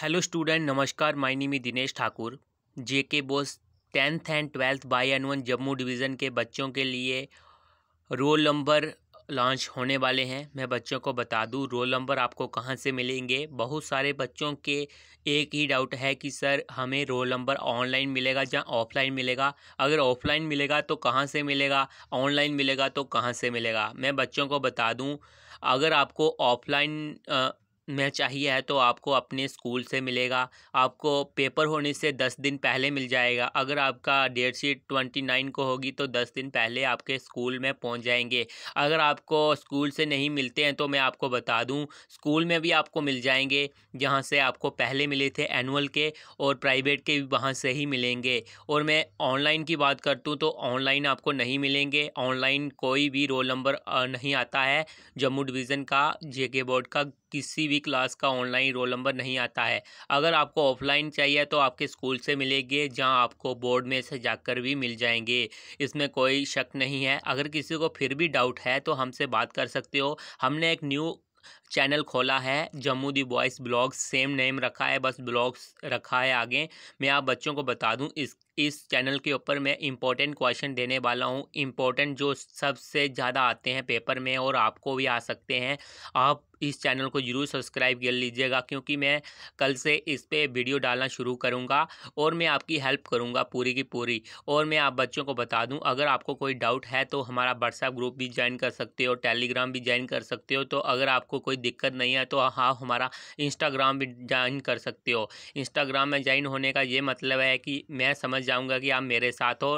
hello student नमस्कार my name is Dinesh Thakur J K BOSE tenth and twelfth by N one Jammu division के बच्चों के लिए रोल नंबर लॉन्च होने वाले हैं मैं बच्चों को बता दूं रोल नंबर आपको कहां से मिलेंगे बहुत सारे बच्चों के एक ही डाउट है कि सर हमें रोल नंबर ऑनलाइन मिलेगा या ऑफलाइन मिलेगा अगर ऑफलाइन मिलेगा तो कहां से मिलेगा ऑनलाइन मिलेगा तो कहां से मिलेगा मैं बच्चों को बता दूं अगर आपको ऑफलाइन में चाहिए है तो आपको अपने स्कूल से मिलेगा आपको पेपर होने से दस दिन पहले मिल जाएगा अगर आपका डेट शीट ट्वेंटी नाइन को होगी तो दस दिन पहले आपके स्कूल में पहुंच जाएंगे अगर आपको स्कूल से नहीं मिलते हैं तो मैं आपको बता दूं स्कूल में भी आपको मिल जाएंगे जहां से आपको पहले मिले थे एनुअल के और प्राइवेट के भी वहाँ से ही मिलेंगे और मैं ऑनलाइन की बात करता हूँ तो ऑनलाइन आपको नहीं मिलेंगे ऑनलाइन कोई भी रोल नंबर नहीं आता है जम्मू डिवीज़न का जे बोर्ड का किसी भी क्लास का ऑनलाइन रोल नंबर नहीं आता है अगर आपको ऑफलाइन चाहिए तो आपके स्कूल से मिलेंगे जहां आपको बोर्ड में से जाकर भी मिल जाएंगे इसमें कोई शक नहीं है अगर किसी को फिर भी डाउट है तो हमसे बात कर सकते हो हमने एक न्यू चैनल खोला है Jammu the boys blog same name रखा है बस ब्लॉग्स रखा है आगे मैं आप बच्चों को बता दूँ इस इस चैनल के ऊपर मैं इम्पोर्टेंट क्वेश्चन देने वाला हूँ इम्पोर्टेंट जो सबसे ज़्यादा आते हैं पेपर में और आपको भी आ सकते हैं आप इस चैनल को ज़रूर सब्सक्राइब कर लीजिएगा क्योंकि मैं कल से इस पर वीडियो डालना शुरू करूंगा और मैं आपकी हेल्प करूंगा पूरी की पूरी और मैं आप बच्चों को बता दूँ अगर आपको कोई डाउट है तो हमारा व्हाट्सएप ग्रुप भी ज्वाइन कर सकते हो टेलीग्राम भी ज्वाइन कर सकते हो तो अगर आपको कोई दिक्कत नहीं है तो हाँ हमारा इंस्टाग्राम भी ज्वाइन कर सकते हो इंस्टाग्राम में ज्वाइन होने का ये मतलब है कि मैं समझ चाहूँगा कि आप मेरे साथ हो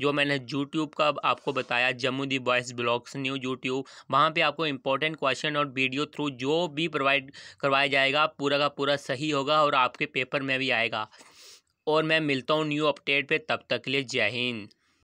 जो मैंने यूट्यूब का आपको बताया Jammu the boys blogs new YouTube वहाँ पे आपको इंपॉर्टेंट क्वेश्चन और वीडियो थ्रू जो भी प्रोवाइड करवाया जाएगा पूरा का पूरा सही होगा और आपके पेपर में भी आएगा और मैं मिलता हूँ न्यू अपडेट पर तब तक के लिए जय हिंद